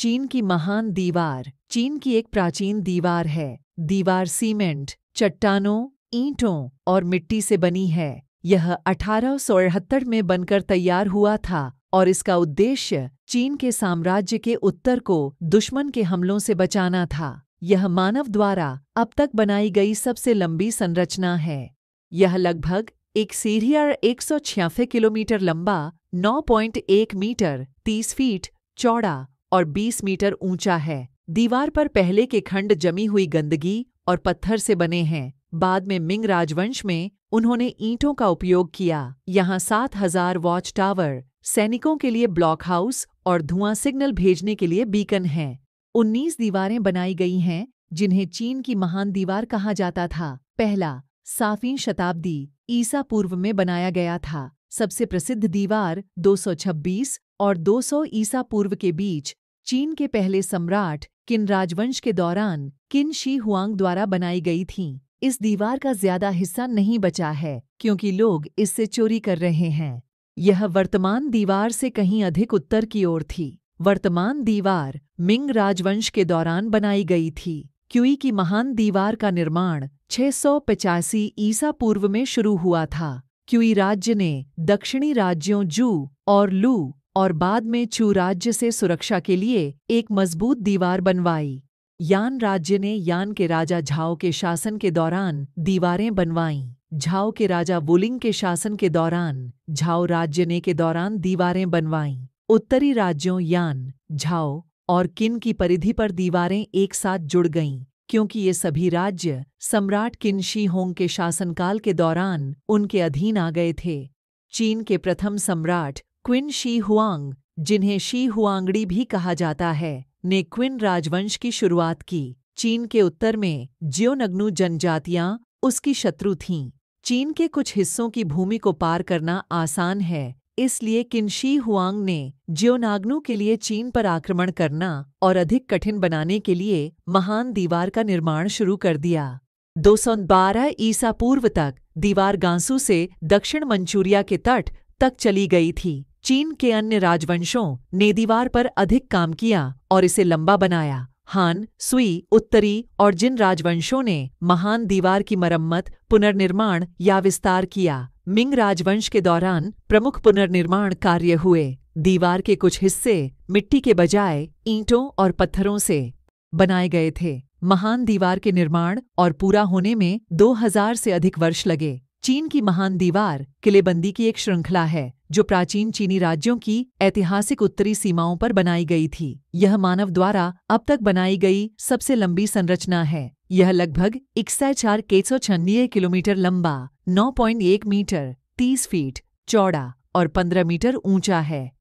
चीन की महान दीवार चीन की एक प्राचीन दीवार है दीवार सीमेंट चट्टानों ईंटों और मिट्टी से बनी है यह अठारह में बनकर तैयार हुआ था और इसका उद्देश्य चीन के साम्राज्य के उत्तर को दुश्मन के हमलों से बचाना था यह मानव द्वारा अब तक बनाई गई सबसे लंबी संरचना है यह लगभग एक सीढ़िया एक किलोमीटर लंबा 9.1 मीटर 30 फीट चौड़ा और 20 मीटर ऊंचा है दीवार पर पहले के खंड जमी हुई गंदगी और पत्थर से बने हैं बाद में मिंग राजवंश में उन्होंने ईंटों का उपयोग किया यहाँ सात हजार वॉच टावर सैनिकों के लिए ब्लॉक हाउस और धुआं सिग्नल भेजने के लिए बीकन हैं उन्नीस दीवारें बनाई गई हैं जिन्हें चीन की महान दीवार कहा जाता था पहला साफीन शताब्दी ईसा पूर्व में बनाया गया था सबसे प्रसिद्ध दीवार 226 और 200 ईसा पूर्व के बीच चीन के पहले सम्राट किन राजवंश के दौरान किन शी हुआंग द्वारा बनाई गई थीं। इस दीवार का ज्यादा हिस्सा नहीं बचा है क्योंकि लोग इससे चोरी कर रहे हैं यह वर्तमान दीवार से कहीं अधिक उत्तर की ओर थी वर्तमान दीवार मिंग राजवंश के दौरान बनाई गई थी क्यूई की महान दीवार का निर्माण छह ईसा पूर्व में शुरू हुआ था क्यूई राज्य ने दक्षिणी राज्यों जू और लू और बाद में चू राज्य से सुरक्षा के लिए एक मजबूत दीवार बनवाई यान राज्य ने यान के राजा झाओ के शासन के दौरान दीवारें बनवाईं झाओ के राजा वुलिंग के शासन के दौरान झाओ राज्य ने के दौरान दीवारें बनवाईं उत्तरी राज्यों यान झाओ और किन की परिधि पर दीवारें एक साथ जुड़ गईं क्योंकि ये सभी राज्य सम्राट किन शी होंग के शासनकाल के दौरान उनके अधीन आ गए थे चीन के प्रथम सम्राट क्विन शी हुआंग जिन्हें शी हुआंगड़ी भी कहा जाता है ने क्विन राजवंश की शुरुआत की चीन के उत्तर में जियोनगनु जनजातियां उसकी शत्रु थीं चीन के कुछ हिस्सों की भूमि को पार करना आसान है इसलिए किनशी हुआंग ने जियोनागनु के लिए चीन पर आक्रमण करना और अधिक कठिन बनाने के लिए महान दीवार का निर्माण शुरू कर दिया 212 ईसा पूर्व तक दीवार गांसू से दक्षिण मंचूरिया के तट तक चली गई थी चीन के अन्य राजवंशों ने दीवार पर अधिक काम किया और इसे लंबा बनाया हान सुई उत्तरी और जिन राजवंशों ने महान दीवार की मरम्मत पुनर्निर्माण या विस्तार किया मिंग राजवंश के दौरान प्रमुख पुनर्निर्माण कार्य हुए दीवार के कुछ हिस्से मिट्टी के बजाय ईंटों और पत्थरों से बनाए गए थे महान दीवार के निर्माण और पूरा होने में 2000 से अधिक वर्ष लगे चीन की महान दीवार किलेबंदी की एक श्रृंखला है जो प्राचीन चीनी राज्यों की ऐतिहासिक उत्तरी सीमाओं पर बनाई गई थी यह मानव द्वारा अब तक बनाई गई सबसे लंबी संरचना है यह लगभग इकसठ चार किलोमीटर लंबा 9.1 मीटर 30 फीट चौड़ा और 15 मीटर ऊंचा है